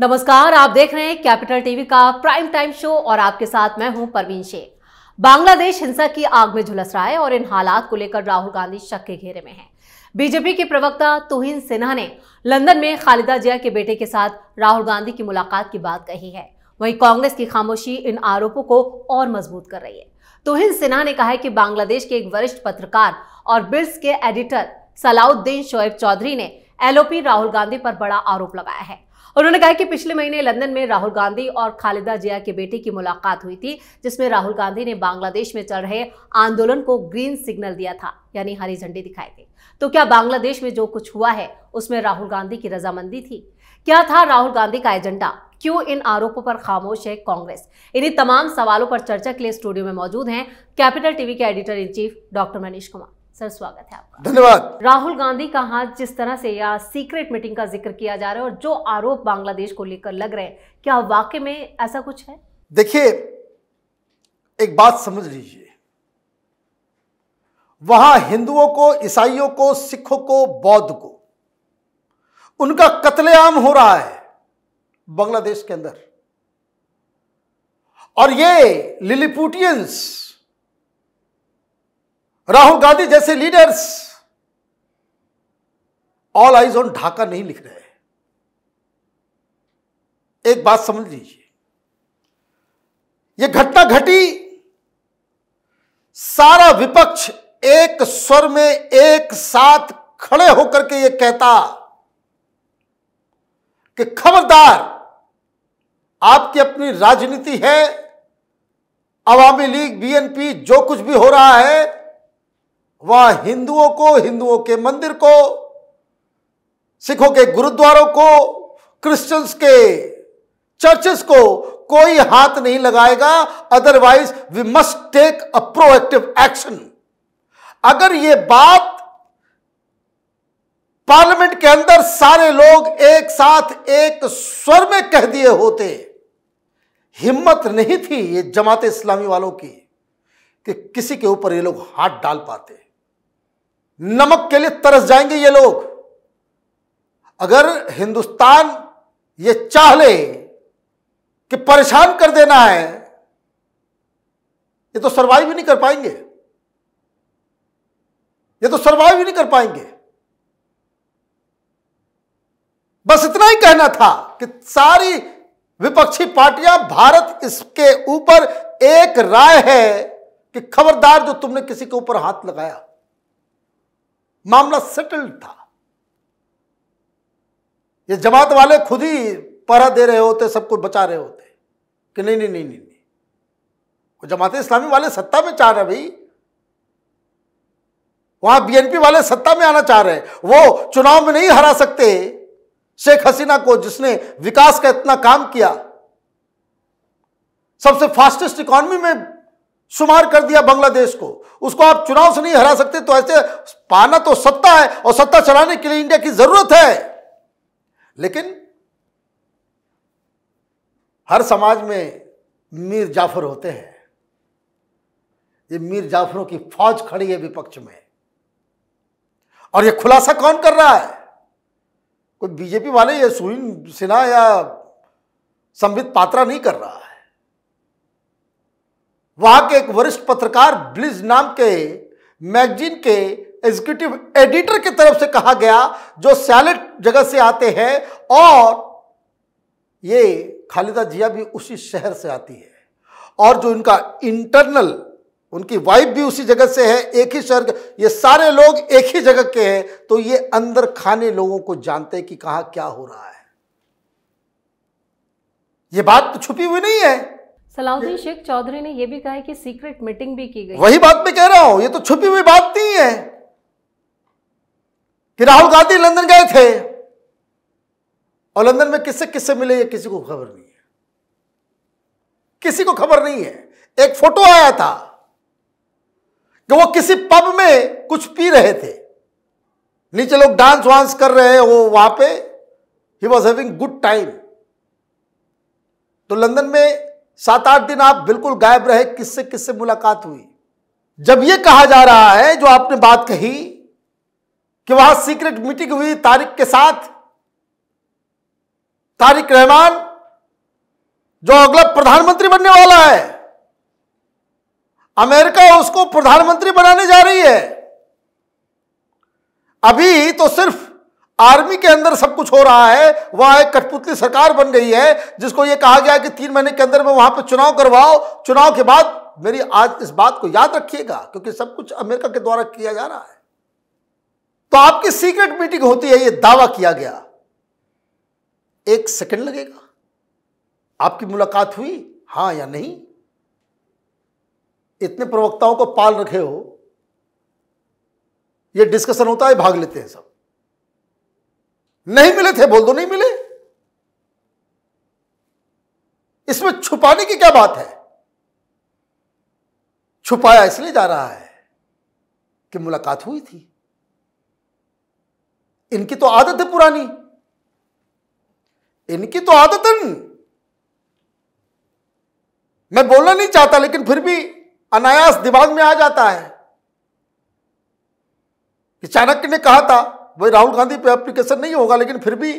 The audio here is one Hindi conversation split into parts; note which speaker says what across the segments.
Speaker 1: नमस्कार आप देख रहे हैं कैपिटल टीवी का प्राइम टाइम शो और आपके साथ मैं हूं परवीन शेख बांग्लादेश हिंसा की आग में झुलस रहा है और इन हालात को लेकर राहुल गांधी शक के घेरे में हैं बीजेपी के प्रवक्ता तुहिन सिन्हा ने लंदन में खालिदा जिया के बेटे के साथ राहुल गांधी की मुलाकात की बात कही है वहीं कांग्रेस की खामोशी इन आरोपों को और मजबूत कर रही है तुहिन सिन्हा ने कहा है कि बांग्लादेश के एक वरिष्ठ पत्रकार और बिल्स के एडिटर सलाउद्दीन शोएब चौधरी ने एलओपी राहुल गांधी पर बड़ा आरोप लगाया है उन्होंने कहा कि पिछले महीने लंदन में राहुल गांधी और खालिदा जिया के बेटे की मुलाकात हुई थी जिसमें राहुल गांधी ने बांग्लादेश में चल रहे आंदोलन को ग्रीन सिग्नल दिया था यानी हरी झंडी दिखाई थी तो क्या बांग्लादेश में जो कुछ हुआ है उसमें राहुल गांधी की रजामंदी थी क्या था राहुल गांधी का एजेंडा क्यों इन आरोपों पर खामोश है कांग्रेस इन्हीं तमाम सवालों पर चर्चा के लिए स्टूडियो में मौजूद हैं कैपिटल टीवी के editor in chief doctor Manish Kumar sir स्वागत है आपका धन्यवाद राहुल गांधी का हाथ जिस तरह से या सीक्रेट मीटिंग का जिक्र किया जा रहा है और जो आरोप बांग्लादेश को लेकर लग रहे हैं क्या वाकई में ऐसा कुछ है
Speaker 2: देखिए एक बात समझ लीजिए वहां हिंदुओं को ईसाइयों को सिखों को बौद्ध को उनका कत्लेआम हो रहा है बांग्लादेश के अंदर और ये लिलीपुटियंस राहुल गांधी जैसे leaders all eyes on Dhaka नहीं लिख रहे एक बात समझ लीजिए यह घटना घटी सारा विपक्ष एक स्वर में एक साथ खड़े होकर के यह कहता कि खबरदार आपकी अपनी राजनीति है अवामी लीग बीएनपी जो कुछ भी हो रहा है वह हिंदुओं को हिंदुओं के मंदिर को सिखों के गुरुद्वारों को क्रिश्चियंस के चर्चेस को कोई हाथ नहीं लगाएगा otherwise we must take a proactive action अगर ये बात पार्लियामेंट के अंदर सारे लोग एक साथ एक स्वर में कह दिए होते हिम्मत नहीं थी ये जमात इस्लामी वालों की कि किसी के ऊपर ये लोग हाथ डाल पाते नमक के लिए तरस जाएंगे ये लोग अगर हिंदुस्तान ये चाह ले कि परेशान कर देना है ये तो सरवाइव ही नहीं कर पाएंगे ये तो सरवाइव ही नहीं कर पाएंगे बस इतना ही कहना था कि सारी विपक्षी पार्टियां भारत इसके ऊपर एक राय है कि खबरदार जो तुमने किसी के ऊपर हाथ लगाया मामला सेटल्ड था ये जमात वाले खुद ही पहरा दे रहे होते सब कुछ बचा रहे होते कि नहीं नहीं नहीं नहीं नहीं वो जमात इस्लामी वाले सत्ता में चाह रहे भाई वहां बीएनपी वाले सत्ता में आना चाह रहे वो चुनाव में नहीं हरा सकते शेख हसीना को जिसने विकास का इतना काम किया सबसे फास्टेस्ट इकोनॉमी में शुमार कर दिया बांग्लादेश को उसको आप चुनाव से नहीं हरा सकते तो ऐसे पाना तो सत्ता है और सत्ता चलाने के लिए इंडिया की जरूरत है लेकिन हर समाज में मीर जाफर होते हैं ये मीर जाफरों की फौज खड़ी है विपक्ष में और ये खुलासा कौन कर रहा है कोई बीजेपी वाले या सुन सिन्हा या संबित पात्रा नहीं कर रहा है वहां के एक वरिष्ठ पत्रकार ब्लिज नाम के मैगजीन के एग्जीक्यूटिव एडिटर की तरफ से कहा गया जो सैलेट जगह से आते हैं और ये खालिदा जिया भी उसी शहर से आती है और जो इनका इंटरनल उनकी वाइफ भी उसी जगह से है एक ही शहर ये सारे लोग एक ही जगह के हैं तो ये अंदर खाने लोगों को जानते हैं कि कहा क्या हो रहा है ये बात तो छुपी हुई
Speaker 1: नहीं है सलाउद्दीन शेख चौधरी ने यह भी कहा है कि सीक्रेट मीटिंग भी की गई वही बात मैं कह रहा हूं
Speaker 2: ये तो छुपी हुई बात नहीं है कि राहुल गांधी लंदन गए थे और लंदन में किससे किससे मिले ये किसी को खबर नहीं है किसी को खबर नहीं है एक फोटो आया था कि वो किसी पब में कुछ पी रहे थे नीचे लोग डांस वांस कर रहे हो वहां पे he was having good time तो लंदन में सात आठ दिन आप बिल्कुल गायब रहे किससे किससे मुलाकात हुई जब यह कहा जा रहा है जो आपने बात कही कि वहां सीक्रेट मीटिंग हुई तारिक के साथ तारिक रहमान जो अगला प्रधानमंत्री बनने वाला है अमेरिका उसको प्रधानमंत्री बनाने जा रही है अभी तो सिर्फ आर्मी के अंदर सब कुछ हो रहा है वहां एक कठपुतली सरकार बन गई है जिसको यह कहा गया कि तीन महीने के अंदर में वहां पर चुनाव करवाओ चुनाव के बाद मेरी आज इस बात को याद रखिएगा क्योंकि सब कुछ अमेरिका के द्वारा किया जा रहा है तो आपकी सीक्रेट मीटिंग होती है यह दावा किया गया एक सेकंड लगेगा आपकी मुलाकात हुई हां या नहीं इतने प्रवक्ताओं को पाल रखे हो यह डिस्कशन होता है भाग लेते हैं सब नहीं मिले थे बोल दो नहीं मिले इसमें छुपाने की क्या बात है छुपाया इसलिए जा रहा है कि मुलाकात हुई थी इनकी तो आदत है पुरानी इनकी तो है मैं बोलना नहीं चाहता लेकिन फिर भी अनायास दिमाग में आ जाता है कि चाणक्य ने कहा था भाई राहुल गांधी पे एप्लीकेशन नहीं होगा लेकिन फिर भी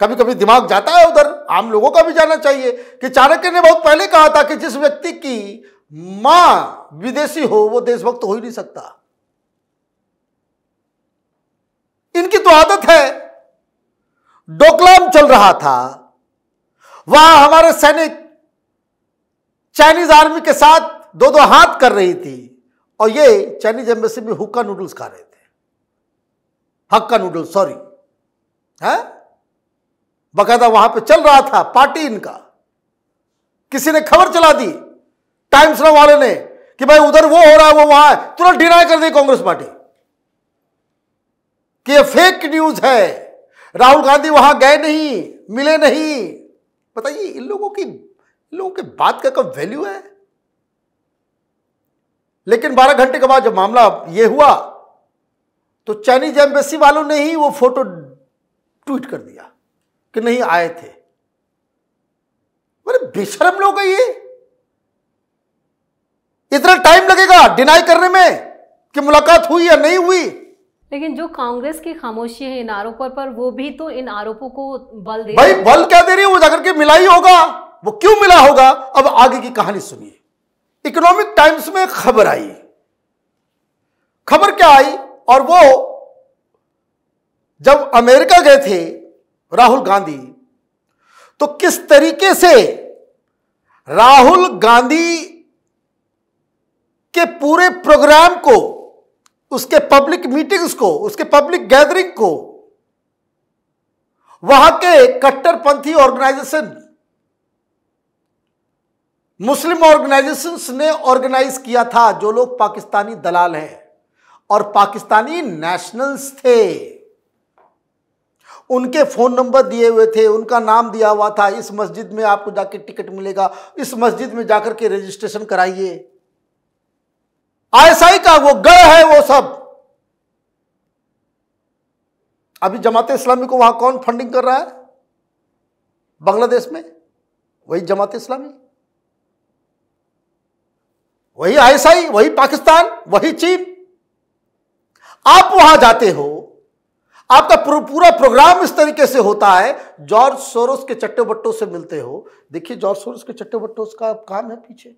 Speaker 2: कभी कभी दिमाग जाता है उधर आम लोगों का भी जाना चाहिए कि चाणक्य ने बहुत पहले कहा था कि जिस व्यक्ति की मां विदेशी हो वो देशभक्त हो ही नहीं सकता इनकी तो आदत है डोकलाम चल रहा था वहां हमारे सैनिक चाइनीज आर्मी के साथ दो दो हाथ कर रही थी और ये चाइनीज एम्बेसी में हुक्का नूडल्स खा रहे थे हक्का नूडल सॉरी है बकायदा वहां पे चल रहा था पार्टी इनका किसी ने खबर चला दी टाइम्स नाउ वाले ने कि भाई उधर वो हो रहा है वो वहां है तुरंत डिनाई कर दी कांग्रेस पार्टी कि ये फेक न्यूज है राहुल गांधी वहां गए नहीं मिले नहीं बताइए इन लोगों की इन लोगों की बात का कब वैल्यू है लेकिन 12 घंटे के बाद जब मामला ये हुआ तो चाइनीज एम्बेसी वालों ने ही वो फोटो ट्वीट कर दिया कि नहीं आए थे बोले बेशरम लोग है ये इतना टाइम लगेगा डिनाई करने में कि मुलाकात हुई या नहीं हुई
Speaker 1: लेकिन जो कांग्रेस की खामोशी है इन आरोपों पर वो भी तो इन आरोपों को बल दे भाई बल
Speaker 2: क्या दे रही है वो जाकर के मिला ही होगा वो क्यों मिला होगा अब आगे की कहानी सुनिए इकोनॉमिक टाइम्स में खबर आई खबर क्या आई और वो जब अमेरिका गए थे राहुल गांधी तो किस तरीके से राहुल गांधी के पूरे प्रोग्राम को उसके पब्लिक मीटिंग्स को उसके पब्लिक गैदरिंग को वहां के कट्टरपंथी ऑर्गेनाइजेशन मुस्लिम ऑर्गेनाइजेशंस ने ऑर्गेनाइज किया था जो लोग पाकिस्तानी दलाल हैं और पाकिस्तानी नेशनल्स थे उनके फ़ोन नंबर दिए हुए थे उनका नाम दिया हुआ था इस मस्जिद में आपको जाके टिकट मिलेगा इस मस्जिद में जाकर के रजिस्ट्रेशन कराइए आईएसआई का वो गढ़ है वो सब अभी जमात इस्लामी को वहां कौन फंडिंग कर रहा है बांग्लादेश में वही जमात इस्लामी वही आईएसआई वही पाकिस्तान वही चीन आप वहां जाते हो आपका पूरा प्रोग्राम इस तरीके से होता है जॉर्ज सोरोस के चट्टे बट्टों से मिलते हो देखिए जॉर्ज सोरोस के चट्टे बट्टों का काम है पीछे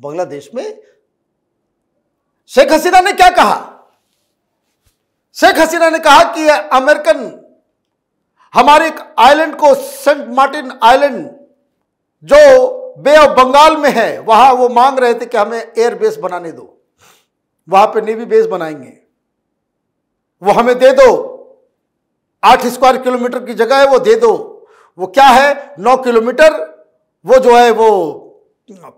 Speaker 2: बांग्लादेश में शेख हसीना ने क्या कहा शेख हसीना ने कहा कि अमेरिकन हमारे एक आइलैंड को सेंट मार्टिन आइलैंड जो बे ऑफ बंगाल में है वहां वो मांग रहे थे कि हमें एयर बेस बनाने दो वहां पे नेवी बेस बनाएंगे वो हमें दे दो आठ स्क्वायर किलोमीटर की जगह है वो दे दो वो क्या है नौ किलोमीटर वो जो है वो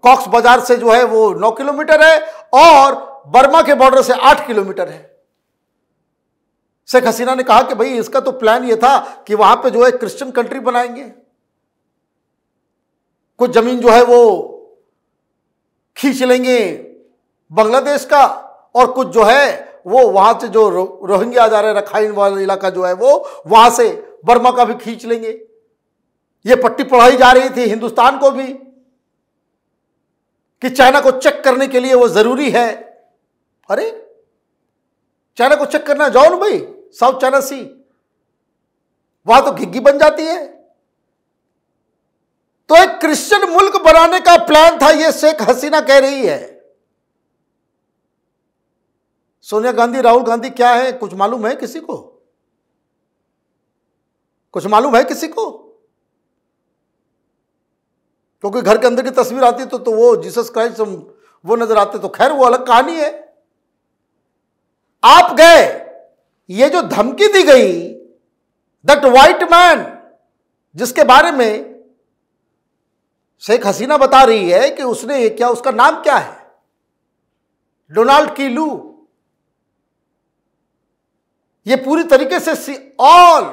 Speaker 2: कॉक्स बाजार से जो है वो नौ किलोमीटर है और बर्मा के बॉर्डर से आठ किलोमीटर है शेख हसीना ने कहा कि भाई इसका तो प्लान ये था कि वहां पे जो है क्रिश्चियन कंट्री बनाएंगे कुछ जमीन जो है वो खींच लेंगे बांग्लादेश का और कुछ जो है वो वहाँ से जो रोहिंग्या जा रहे रखाइन वाला इलाका जो है वो वहाँ से बर्मा का भी खींच लेंगे ये पट्टी पढ़ाई जा रही थी हिंदुस्तान को भी कि चाइना को चेक करने के लिए वो ज़रूरी है अरे चाइना को चेक करना जाओ ना भाई साउथ चाइना सी वहां तो घिग्गी बन जाती है तो एक क्रिश्चियन मुल्क बनाने का प्लान था ये शेख हसीना कह रही है सोनिया गांधी राहुल गांधी क्या है कुछ मालूम है किसी को कुछ मालूम है किसी को क्योंकि घर के अंदर की तस्वीर आती तो तो वो जीसस क्राइस्ट वो नजर आते तो खैर वो अलग कहानी है आप गए ये जो धमकी दी गई दट वाइट मैन जिसके बारे में शेख हसीना बता रही है कि उसने ये क्या उसका नाम क्या है डोनाल्ड कीलू ये पूरी तरीके से ऑल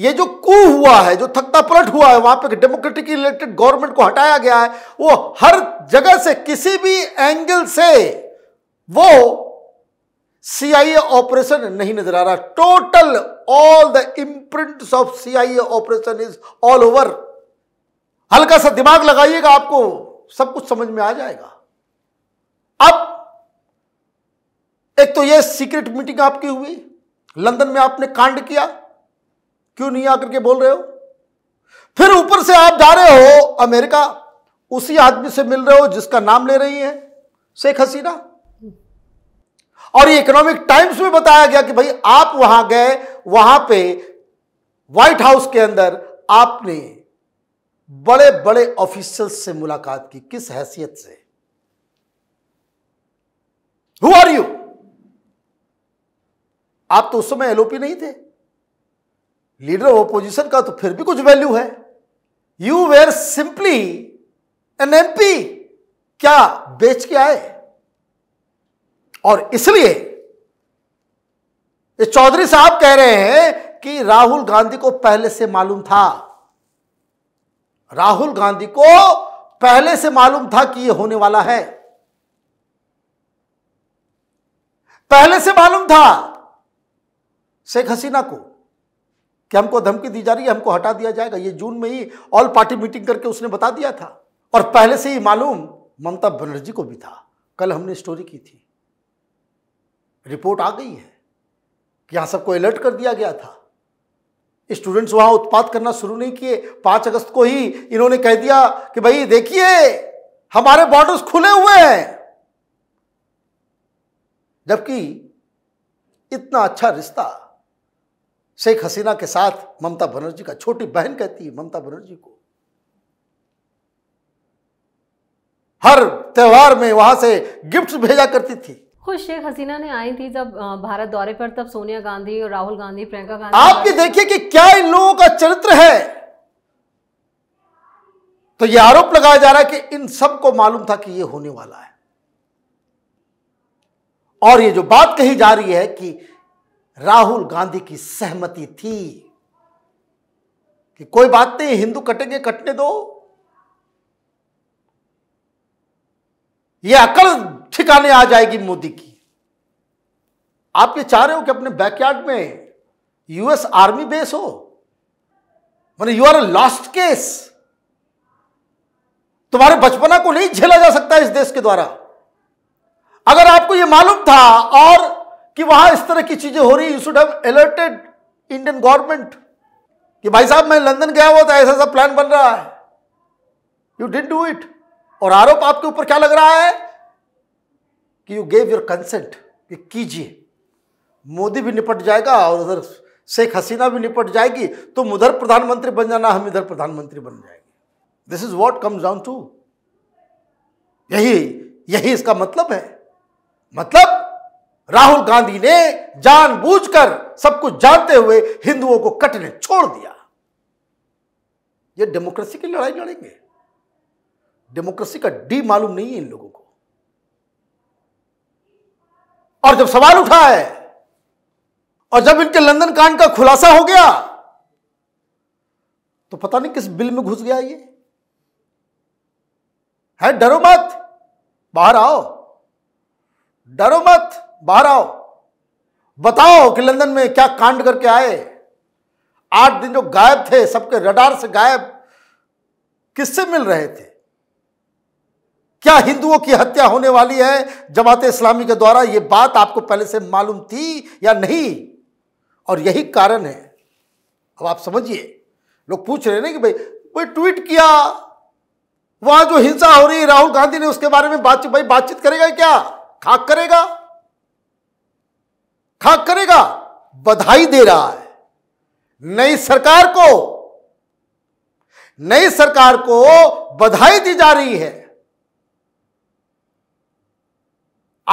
Speaker 2: ये जो कू हुआ है जो थकता पलट हुआ है वहां पे डेमोक्रेटिक इलेक्टेड गवर्नमेंट को हटाया गया है वो हर जगह से किसी भी एंगल से वो सीआईए ऑपरेशन नहीं नजर आ रहा total all the imprint of CIA operation is all over हल्का सा दिमाग लगाइएगा आपको सब कुछ समझ में आ जाएगा अब एक तो ये सीक्रेट मीटिंग आपकी हुई लंदन में आपने कांड किया क्यों नहीं आकर के बोल रहे हो फिर ऊपर से आप जा रहे हो अमेरिका उसी आदमी से मिल रहे हो जिसका नाम ले रही है शेख हसीना और ये इकोनॉमिक टाइम्स में बताया गया कि भाई आप वहां गए वहां पे व्हाइट हाउस के अंदर आपने बड़े बड़े ऑफिशियल से मुलाकात की किस हैसियत से हु आर यू आप तो उस समय एलओपी नहीं थे लीडर ऑफ अपोजिशन का तो फिर भी कुछ वैल्यू है you were simply an MP क्या बेच के आए और इसलिए इस चौधरी साहब कह रहे हैं कि राहुल गांधी को पहले से मालूम था राहुल गांधी को पहले से मालूम था कि यह होने वाला है पहले से मालूम था शेख हसीना को कि हमको धमकी दी जा रही है हमको हटा दिया जाएगा ये जून में ही ऑल पार्टी मीटिंग करके उसने बता दिया था और पहले से ही मालूम ममता बनर्जी को भी था कल हमने स्टोरी की थी रिपोर्ट आ गई है कि यहाँ सबको अलर्ट कर दिया गया था स्टूडेंट्स वहाँ उत्पाद करना शुरू नहीं किए पाँच अगस्त को ही इन्होंने कह दिया कि भाई देखिए हमारे बॉर्डर्स खुले हुए हैं जबकि इतना अच्छा रिश्ता शेख हसीना के साथ ममता बनर्जी का छोटी बहन कहती है ममता बनर्जी को हर त्योहार में वहां से गिफ्ट्स भेजा करती थी
Speaker 1: खुद शेख हसीना ने आई थी जब भारत दौरे पर तब सोनिया गांधी और राहुल गांधी प्रियंका गांधी आप ये देखिए
Speaker 2: कि क्या इन लोगों का चरित्र है तो ये आरोप लगाया जा रहा है कि इन सबको मालूम था कि ये होने वाला है और ये जो बात कही जा रही है कि राहुल गांधी की सहमति थी कि कोई बात नहीं हिंदू कटेंगे कटने दो ये अकल ठिकाने आ जाएगी मोदी की आप ये चाह रहे हो कि अपने बैकयार्ड में यूएस आर्मी बेस हो मैंने you are a lost case तुम्हारे बचपना को नहीं झेला जा सकता इस देश के द्वारा अगर आपको यह मालूम था और कि वहां इस तरह की चीजें हो रही you should have alerted Indian government कि भाई साहब मैं लंदन गया हुआ था ऐसा ऐसा प्लान बन रहा है यू डिट डू इट और आरोप आपके ऊपर क्या लग रहा है कि यू गेव योर कंसेंट कीजिए मोदी भी निपट जाएगा और उधर शेख हसीना भी निपट जाएगी तुम तो उधर प्रधानमंत्री बन जाना हम इधर प्रधानमंत्री बन जाएंगे this is what comes down to यही यही इसका मतलब है मतलब राहुल गांधी ने जानबूझकर सब कुछ जानते हुए हिंदुओं को कटने छोड़ दिया ये डेमोक्रेसी की लड़ाई लड़ेंगे डेमोक्रेसी का डी मालूम नहीं है इन लोगों को और जब सवाल उठा है और जब इनके लंदन कांड का खुलासा हो गया तो पता नहीं किस बिल में घुस गया ये है डरो मत बाहर आओ डरो मत बाहर आओ बताओ कि लंदन में क्या कांड करके आए आठ दिन जो गायब थे सबके रडार से गायब किससे मिल रहे थे क्या हिंदुओं की हत्या होने वाली है जमात इस्लामी के द्वारा यह बात आपको पहले से मालूम थी या नहीं और यही कारण है अब आप समझिए लोग पूछ रहे ना कि भाई कोई ट्वीट किया वहां जो हिंसा हो रही है राहुल गांधी ने उसके बारे में बातचीत भाई बातचीत करेगा क्या खाक करेगा खाक करेगा बधाई दे रहा है नई सरकार को नई सरकार को बधाई दी जा रही है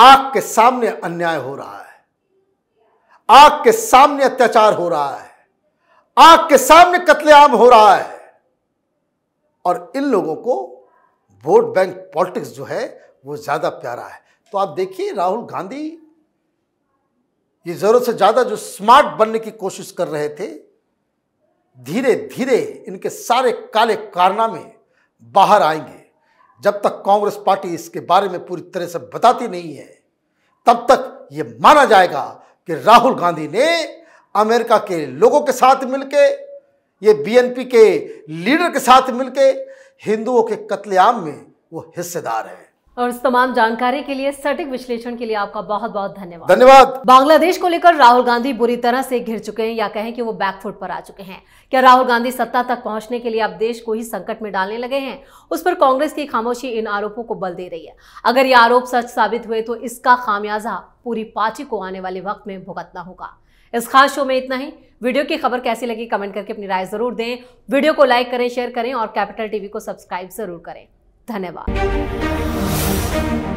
Speaker 2: आग के सामने अन्याय हो रहा है आग के सामने अत्याचार हो रहा है आग के सामने कत्लेआम हो रहा है और इन लोगों को वोट बैंक पॉलिटिक्स जो है वो ज़्यादा प्यारा है तो आप देखिए राहुल गांधी ये ज़रूरत से ज़्यादा जो स्मार्ट बनने की कोशिश कर रहे थे धीरे धीरे इनके सारे काले कारनामे बाहर आएंगे जब तक कांग्रेस पार्टी इसके बारे में पूरी तरह से बताती नहीं है तब तक ये माना जाएगा कि राहुल गांधी ने अमेरिका के लोगों के साथ मिलके ये बीएनपी के लीडर के साथ मिलके हिंदुओं के कत्लेआम में वो हिस्सेदार है
Speaker 1: और इस तमाम जानकारी के लिए सटीक विश्लेषण के लिए आपका बहुत बहुत धन्यवाद धन्यवाद बांग्लादेश को लेकर राहुल गांधी बुरी तरह से घिर चुके हैं या कहें कि वो बैकफुट पर आ चुके हैं क्या राहुल गांधी सत्ता तक पहुंचने के लिए अब देश को ही संकट में डालने लगे हैं उस पर कांग्रेस की खामोशी इन आरोपों को बल दे रही है अगर ये आरोप सच साबित हुए तो इसका खामियाजा पूरी पार्टी को आने वाले वक्त में भुगतना होगा इस खास शो में इतना ही वीडियो की खबर कैसी लगी कमेंट करके अपनी राय जरूर दें वीडियो को लाइक करें शेयर करें और कैपिटल टीवी को सब्सक्राइब जरूर करें धन्यवाद Thank you